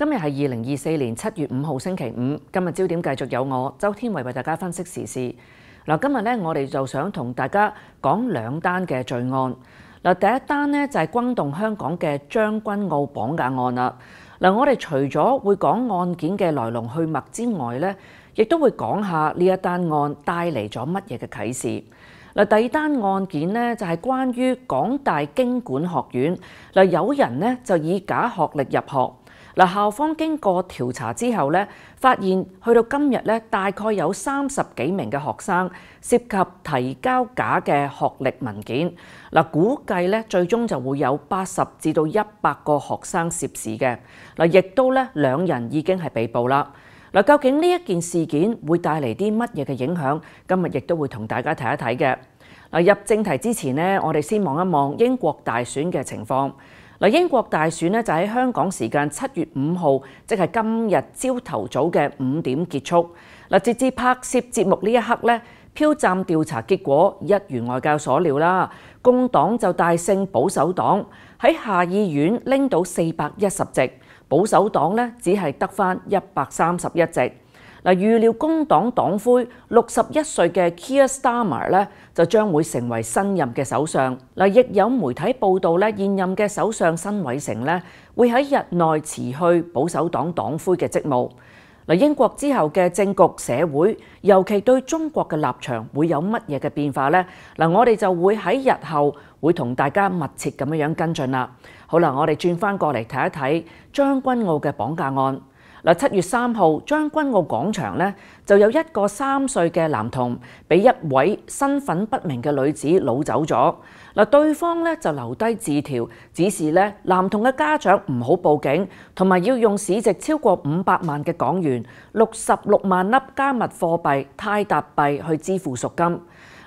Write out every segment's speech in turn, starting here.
今日系二零二四年七月五号星期五。今日焦点继续有我周天伟为大家分析时事嗱。今日咧，我哋就想同大家讲两单嘅罪案嗱。第一单咧就系轰动香港嘅将军澳绑架案啦。嗱，我哋除咗会讲案件嘅来龙去脉之外咧，亦都会讲下呢一单案带嚟咗乜嘢嘅启示嗱。第二单案件呢，就系关于港大经管学院嗱，有人呢就以假学历入学。嗱，校方經過調查之後咧，發現去到今日咧，大概有三十幾名嘅學生涉及提交假嘅學歷文件。嗱，估計咧，最終就會有八十至到一百個學生涉事嘅。嗱，亦都咧兩人已經係被捕啦。嗱，究竟呢一件事件會帶嚟啲乜嘢嘅影響？今日亦都會同大家睇一睇嘅。嗱，入正題之前咧，我哋先望一望英國大選嘅情況。嗱，英國大選咧就喺香港時間七月五號，即係今日朝頭早嘅五點結束。嗱，截至拍攝節目呢一刻咧，票站調查結果一如外教所料啦，工黨就大勝保守黨，喺下議院拎到四百一十席，保守黨咧只係得翻一百三十一席。嗱，預料工黨黨魁六十一歲嘅 Keir Starmer 咧，就將會成為新任嘅首相。嗱，亦有媒體報道咧，現任嘅首相辛偉成咧，會喺日內辭去保守黨黨魁嘅職務。嗱，英國之後嘅政局社會，尤其對中國嘅立場會有乜嘢嘅變化呢？嗱，我哋就會喺日後會同大家密切咁樣跟進啦。好啦，我哋轉翻過嚟睇一睇將軍澳嘅綁架案。嗱，七月三號，將軍澳廣場咧就有一個三歲嘅男童，俾一位身份不明嘅女子掳走咗。嗱，對方咧就留低字條，指示咧男童嘅家長唔好報警，同埋要用市值超過五百萬嘅港元、六十六萬粒加密貨幣泰達幣去支付贖金。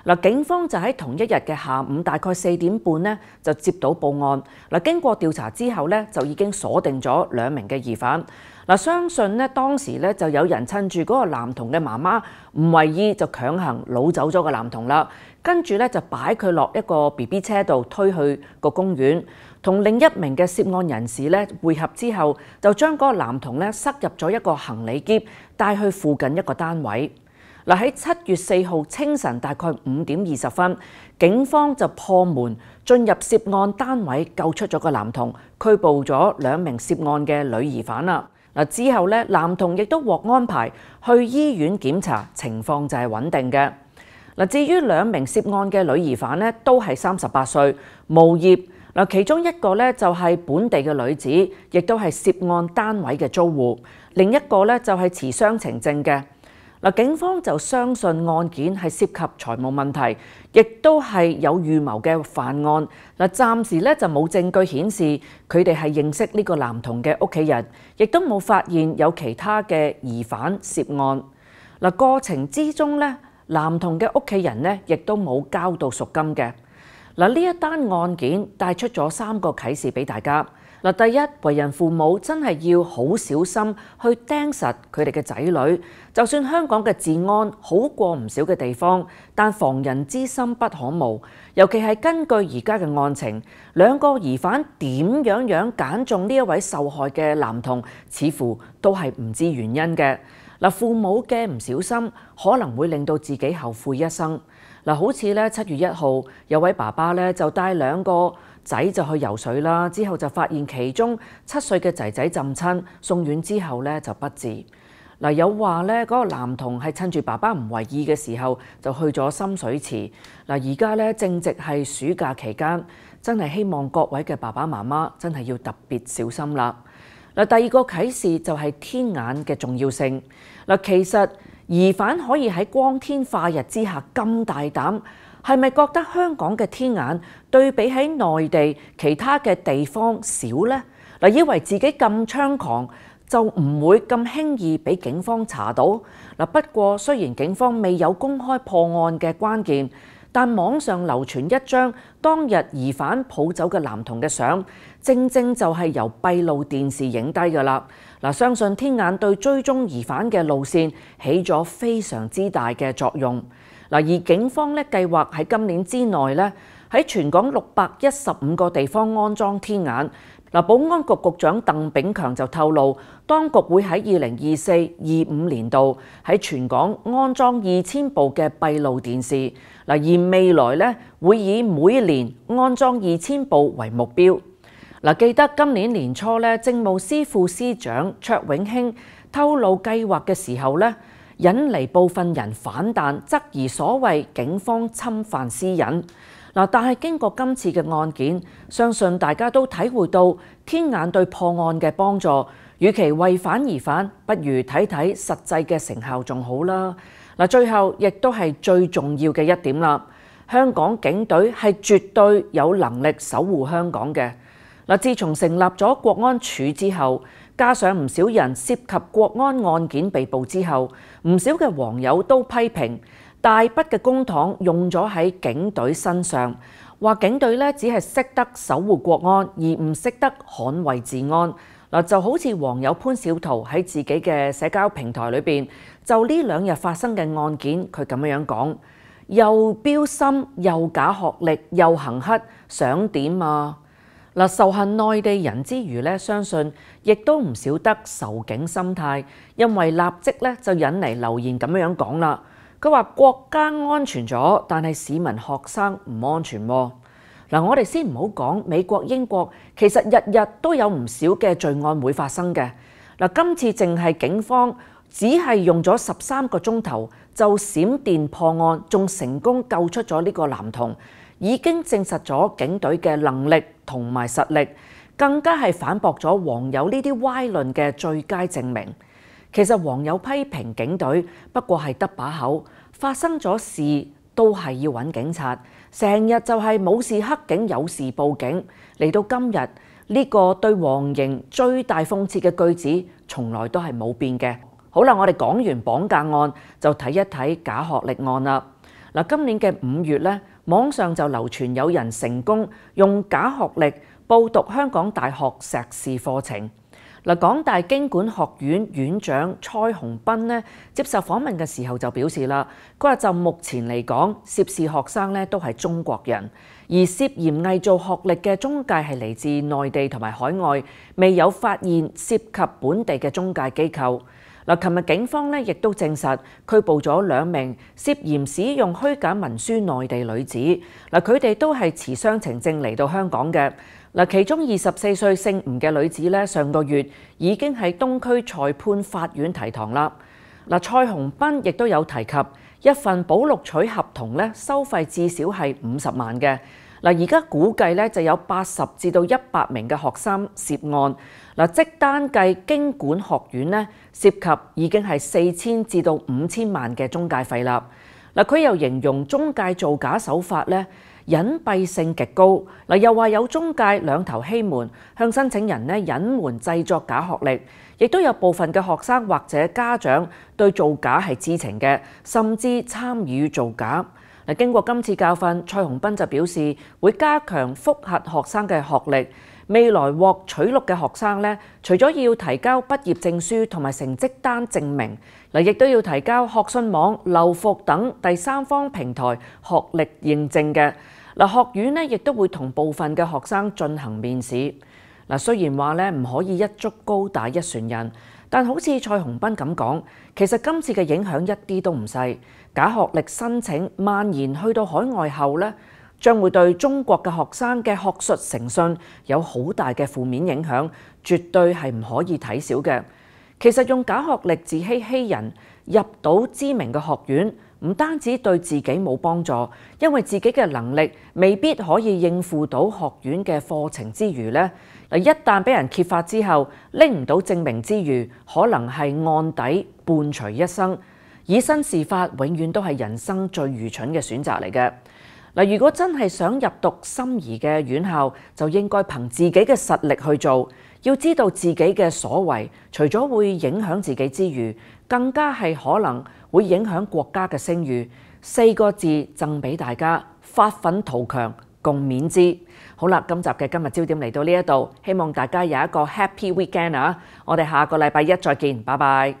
嗱，警方就喺同一日嘅下午大概四點半呢，就接到報案。嗱，經過調查之後咧，就已經鎖定咗兩名嘅疑犯。嗱，相信呢，當時咧就有人趁住嗰個男童嘅媽媽唔為意，就強行攞走咗個男童啦。跟住咧就擺佢落一個 B B 車度推去個公園，同另一名嘅涉案人士咧會合之後，就將個男童咧塞入咗一個行李夾，帶去附近一個單位。嗱喺七月四號清晨大概五點二十分，警方就破門進入涉案單位救出咗個男童，拘捕咗兩名涉案嘅女疑犯啦。嗱之後咧，男童亦都獲安排去醫院檢查，情況就係穩定嘅。嗱，至於兩名涉案嘅女疑犯咧，都係三十八歲，無業。嗱，其中一個咧就係本地嘅女子，亦都係涉案單位嘅租户；另一個咧就係持傷情證嘅。嗱，警方就相信案件係涉及財務問題，亦都係有預謀嘅犯案。嗱，暫時咧就冇證據顯示佢哋係認識呢個男童嘅屋企人，亦都冇發現有其他嘅疑犯涉案。嗱，過程之中咧，男童嘅屋企人咧亦都冇交到贖金嘅。嗱，呢一單案件帶出咗三個啟示俾大家。嗱，第一，为人父母真系要好小心去釘實佢哋嘅仔女。就算香港嘅治安好過唔少嘅地方，但防人之心不可無。尤其係根據而家嘅案情，兩個疑犯點樣樣揀中呢一位受害嘅男童，似乎都係唔知原因嘅。嗱，父母嘅唔小心可能會令到自己後悔一生。嗱，好似咧七月一號有位爸爸咧就帶兩個。仔就去游水啦，之後就發現其中七歲嘅仔仔浸親，送院之後咧就不治。嗱，有話咧，嗰個男童係趁住爸爸唔為意嘅時候，就去咗深水池。嗱，而家咧正值係暑假期間，真係希望各位嘅爸爸媽媽真係要特別小心啦。嗱，第二個啟示就係天眼嘅重要性。嗱，其實疑犯可以喺光天化日之下咁大膽。係咪覺得香港嘅天眼對比喺內地其他嘅地方少呢？嗱，以為自己咁猖狂就唔會咁輕易俾警方查到嗱。不過雖然警方未有公開破案嘅關鍵，但網上流傳一張當日疑犯抱走嘅男童嘅相，正正就係由閉路電視影低㗎啦。嗱，相信天眼對追蹤疑犯嘅路線起咗非常之大嘅作用。嗱，而警方咧計劃喺今年之內咧，喺全港六百一十五個地方安裝天眼。嗱，保安局局長鄧炳強就透露，當局會喺二零二四二五年度喺全港安裝二千部嘅閉路電視。嗱，而未來咧會以每年安裝二千部為目標。嗱，記得今年年初咧，政務司副司長卓永興透露計劃嘅時候咧。引嚟部分人反彈，質疑所謂警方侵犯私隱。嗱，但係經過今次嘅案件，相信大家都體會到天眼對破案嘅幫助。與其為反而反，不如睇睇實際嘅成效仲好啦。嗱，最後亦都係最重要嘅一點啦。香港警隊係絕對有能力守護香港嘅。嗱，自從成立咗國安處之後。加上唔少人涉及國安案件被捕之後，唔少嘅黃友都批評大筆嘅公帑用咗喺警隊身上，話警隊咧只係識得守護國安，而唔識得捍衛治安。嗱就好似黃友潘小桃喺自己嘅社交平台裏邊，就呢兩日發生嘅案件，佢咁樣樣講，又標心又假學歷又行乞，想點啊？嗱，受恨內地人之餘咧，相信亦都唔少得仇警心態，因為立即咧就引嚟留言咁樣樣講啦。佢話國家安全咗，但係市民學生唔安全喎。嗱，我哋先唔好講美國、英國，其實日日都有唔少嘅罪案會發生嘅。嗱，今次淨係警方只係用咗十三個鐘頭就閃電破案，仲成功救出咗呢個男童。已經證實咗警隊嘅能力同埋實力，更加係反駁咗黃友呢啲歪論嘅最佳證明。其實黃友批評警隊不過係得把口，發生咗事都係要揾警察，成日就係冇事黑警，有事報警。嚟到今日，呢個對黃營最大諷刺嘅句子，從來都係冇變嘅。好啦，我哋講完綁架案，就睇一睇假學歷案啦。嗱，今年嘅五月咧，網上就流傳有人成功用假學歷報讀香港大學碩士課程。嗱，港大經管學院院長蔡洪斌咧接受訪問嘅時候就表示啦，佢話就目前嚟講，涉事學生咧都係中國人，而涉嫌偽造學歷嘅中介係嚟自內地同埋海外，未有發現涉及本地嘅中介機構。嗱，琴日警方咧亦都證實拘捕咗兩名涉嫌使用虛假文書內地女子，嗱佢哋都係持雙程證嚟到香港嘅，嗱其中二十四歲姓吳嘅女子咧，上個月已經喺東區裁判法院提堂啦。嗱，蔡洪斌亦都有提及一份保錄取合同咧，收費至少係五十萬嘅。嗱，而家估計咧就有八十至到一百名嘅學生涉案，嗱，即單計經管學院咧涉及已經係四千至到五千萬嘅中介費啦。嗱，佢又形容中介造假手法咧隱蔽性極高，嗱，又話有中介兩頭欺瞞，向申請人咧隱瞞製作假學歷，亦都有部分嘅學生或者家長對造假係知情嘅，甚至參與造假。嗱，經過今次教訓，蔡洪斌就表示會加強複核學生嘅學歷。未來獲取錄嘅學生咧，除咗要提交畢業證書同埋成績單證明，嗱，亦都要提交學信網、留服等第三方平台學歷認證嘅。嗱，學院咧亦都會同部分嘅學生進行面試。嗱，雖然話咧唔可以一足高打一船人，但好似蔡洪斌咁講，其實今次嘅影響一啲都唔細。假學歷申請蔓延去到海外後咧，將會對中國嘅學生嘅學術誠信有好大嘅負面影響，絕對係唔可以睇小嘅。其實用假學歷自欺欺人入到知名嘅學院，唔單止對自己冇幫助，因為自己嘅能力未必可以應付到學院嘅課程之餘咧，嗱一旦俾人揭發之後，拎唔到證明之餘，可能係案底伴隨一生。以身試法，永遠都係人生最愚蠢嘅選擇嚟嘅。嗱，如果真係想入讀心儀嘅院校，就應該憑自己嘅實力去做。要知道自己嘅所為，除咗會影響自己之餘，更加係可能會影響國家嘅聲譽。四個字贈俾大家：發奮圖強，共勉之。好啦，今集嘅今日焦點嚟到呢一度，希望大家有一個 happy weekend 啊！我哋下個禮拜一再見，拜拜。